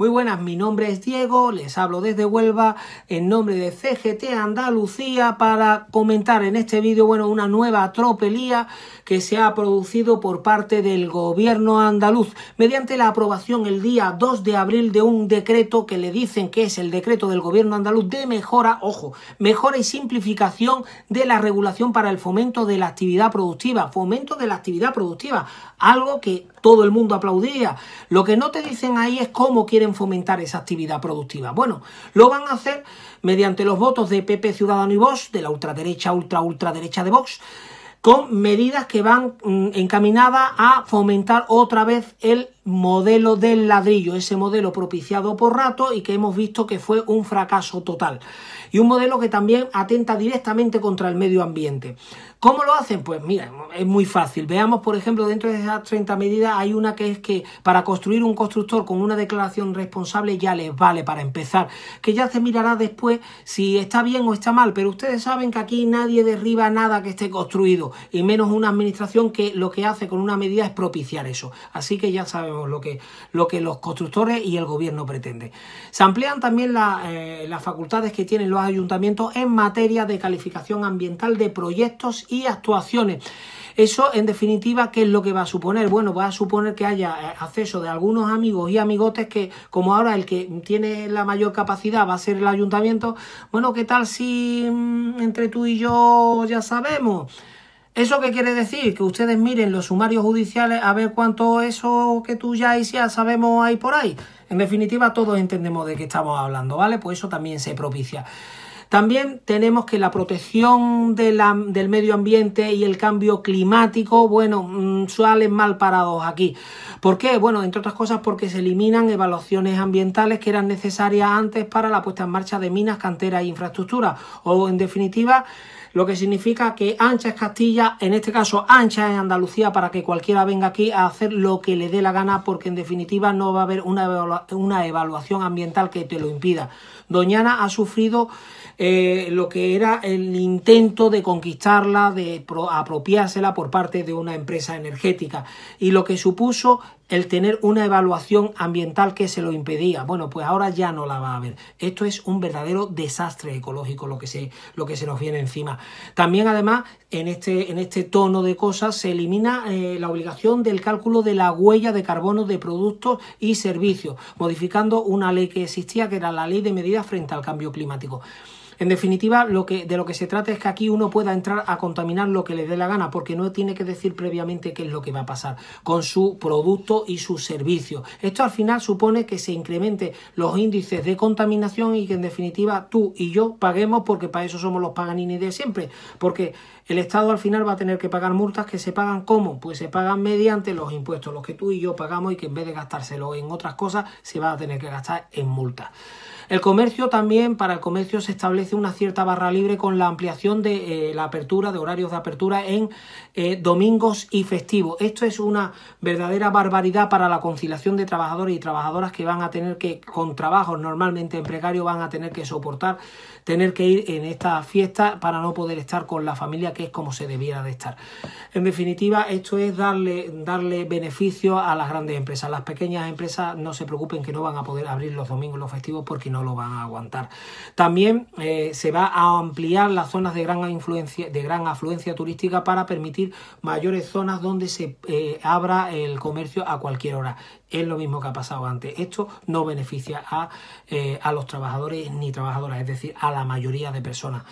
Muy buenas, mi nombre es Diego, les hablo desde Huelva en nombre de CGT Andalucía para comentar en este vídeo, bueno, una nueva tropelía que se ha producido por parte del gobierno andaluz mediante la aprobación el día 2 de abril de un decreto que le dicen que es el decreto del gobierno andaluz de mejora, ojo, mejora y simplificación de la regulación para el fomento de la actividad productiva, fomento de la actividad productiva, algo que todo el mundo aplaudía. Lo que no te dicen ahí es cómo quieren fomentar esa actividad productiva. Bueno, lo van a hacer mediante los votos de PP Ciudadano y Vox, de la ultraderecha, ultra, ultraderecha de Vox, con medidas que van mm, encaminadas a fomentar otra vez el modelo del ladrillo, ese modelo propiciado por rato y que hemos visto que fue un fracaso total. Y un modelo que también atenta directamente contra el medio ambiente. ¿Cómo lo hacen? Pues mira, es muy fácil. Veamos, por ejemplo, dentro de esas 30 medidas hay una que es que para construir un constructor con una declaración responsable ya les vale para empezar, que ya se mirará después si está bien o está mal, pero ustedes saben que aquí nadie derriba nada que esté construido, y menos una administración que lo que hace con una medida es propiciar eso. Así que ya sabemos lo que, lo que los constructores y el gobierno pretenden. Se amplían también eh, las facultades que tienen los ayuntamientos en materia de calificación ambiental de proyectos y actuaciones. Eso, en definitiva, ¿qué es lo que va a suponer? Bueno, va a suponer que haya eh, acceso de algunos amigos y amigotes que, como ahora el que tiene la mayor capacidad va a ser el ayuntamiento, bueno, ¿qué tal si mm, entre tú y yo ya sabemos? ¿Eso qué quiere decir? Que ustedes miren los sumarios judiciales a ver cuánto eso que tú ya y ya sabemos hay por ahí. En definitiva, todos entendemos de qué estamos hablando, ¿vale? Pues eso también se propicia. También tenemos que la protección del medio ambiente y el cambio climático, bueno, mm, suelen mal parados aquí. ¿Por qué? Bueno, entre otras cosas porque se eliminan evaluaciones ambientales que eran necesarias antes para la puesta en marcha de minas, canteras e infraestructuras. O en definitiva, lo que significa que ancha es Castilla, en este caso ancha es Andalucía, para que cualquiera venga aquí a hacer lo que le dé la gana, porque en definitiva no va a haber una, una evaluación ambiental que te lo impida. Doñana ha sufrido eh, lo que era el intento de conquistarla, de apropiársela por parte de una empresa energética y lo que supuso el tener una evaluación ambiental que se lo impedía. Bueno, pues ahora ya no la va a haber. Esto es un verdadero desastre ecológico lo que se, lo que se nos viene encima. También, además, en este, en este tono de cosas se elimina eh, la obligación del cálculo de la huella de carbono de productos y servicios, modificando una ley que existía, que era la ley de medidas frente al cambio climático. En definitiva, lo que, de lo que se trata es que aquí uno pueda entrar a contaminar lo que le dé la gana, porque no tiene que decir previamente qué es lo que va a pasar con su producto y sus servicios. Esto al final supone que se incrementen los índices de contaminación y que en definitiva tú y yo paguemos porque para eso somos los paganines de siempre. Porque el Estado al final va a tener que pagar multas que se pagan ¿cómo? Pues se pagan mediante los impuestos, los que tú y yo pagamos y que en vez de gastárselo en otras cosas se va a tener que gastar en multas. El comercio también, para el comercio se establece una cierta barra libre con la ampliación de eh, la apertura, de horarios de apertura en eh, domingos y festivos. Esto es una verdadera barbaridad para la conciliación de trabajadores y trabajadoras que van a tener que, con trabajos normalmente en precario, van a tener que soportar tener que ir en esta fiesta para no poder estar con la familia, que es como se debiera de estar. En definitiva, esto es darle, darle beneficio a las grandes empresas. Las pequeñas empresas no se preocupen que no van a poder abrir los domingos, los festivos, porque no lo van a aguantar. También eh, se va a ampliar las zonas de gran, influencia, de gran afluencia turística para permitir mayores zonas donde se eh, abra el comercio a cualquier hora. Es lo mismo que ha pasado antes. Esto no beneficia a, eh, a los trabajadores ni trabajadoras, es decir, a la mayoría de personas.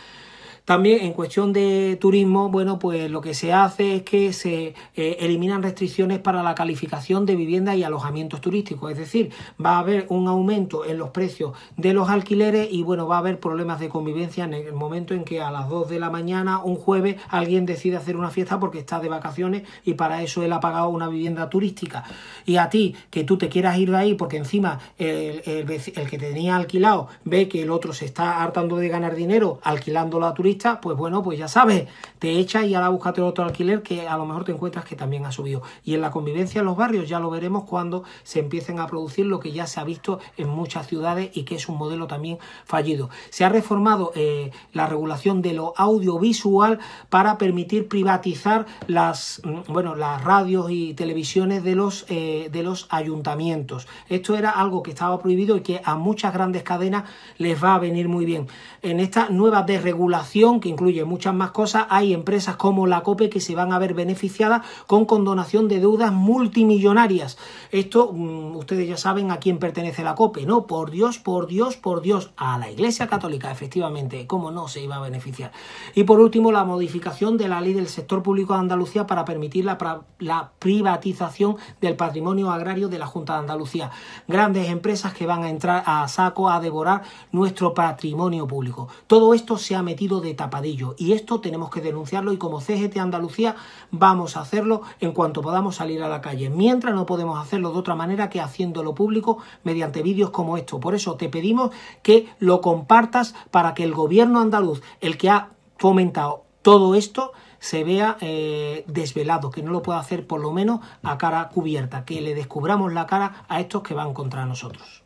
También en cuestión de turismo, bueno, pues lo que se hace es que se eh, eliminan restricciones para la calificación de viviendas y alojamientos turísticos, es decir, va a haber un aumento en los precios de los alquileres y bueno, va a haber problemas de convivencia en el momento en que a las 2 de la mañana, un jueves, alguien decide hacer una fiesta porque está de vacaciones y para eso él ha pagado una vivienda turística. Y a ti, que tú te quieras ir de ahí porque encima el, el, el que tenía alquilado ve que el otro se está hartando de ganar dinero alquilando la turística, pues bueno, pues ya sabes, te echa y ahora búscate otro alquiler que a lo mejor te encuentras que también ha subido. Y en la convivencia en los barrios ya lo veremos cuando se empiecen a producir lo que ya se ha visto en muchas ciudades y que es un modelo también fallido. Se ha reformado eh, la regulación de lo audiovisual para permitir privatizar las, mm, bueno, las radios y televisiones de los, eh, de los ayuntamientos. Esto era algo que estaba prohibido y que a muchas grandes cadenas les va a venir muy bien. En esta nueva desregulación que incluye muchas más cosas, hay empresas como la COPE que se van a ver beneficiadas con condonación de deudas multimillonarias. Esto, mm, ustedes ya saben a quién pertenece la COPE, ¿no? Por Dios, por Dios, por Dios, a la Iglesia Católica, efectivamente, cómo no se iba a beneficiar. Y por último, la modificación de la ley del sector público de Andalucía para permitir la, la privatización del patrimonio agrario de la Junta de Andalucía. Grandes empresas que van a entrar a saco a devorar nuestro patrimonio público. Todo esto se ha metido de tapadillo. Y esto tenemos que denunciarlo y como CGT Andalucía vamos a hacerlo en cuanto podamos salir a la calle. Mientras no podemos hacerlo de otra manera que haciéndolo público mediante vídeos como esto. Por eso te pedimos que lo compartas para que el gobierno andaluz, el que ha fomentado todo esto, se vea eh, desvelado, que no lo pueda hacer por lo menos a cara cubierta, que le descubramos la cara a estos que van contra nosotros.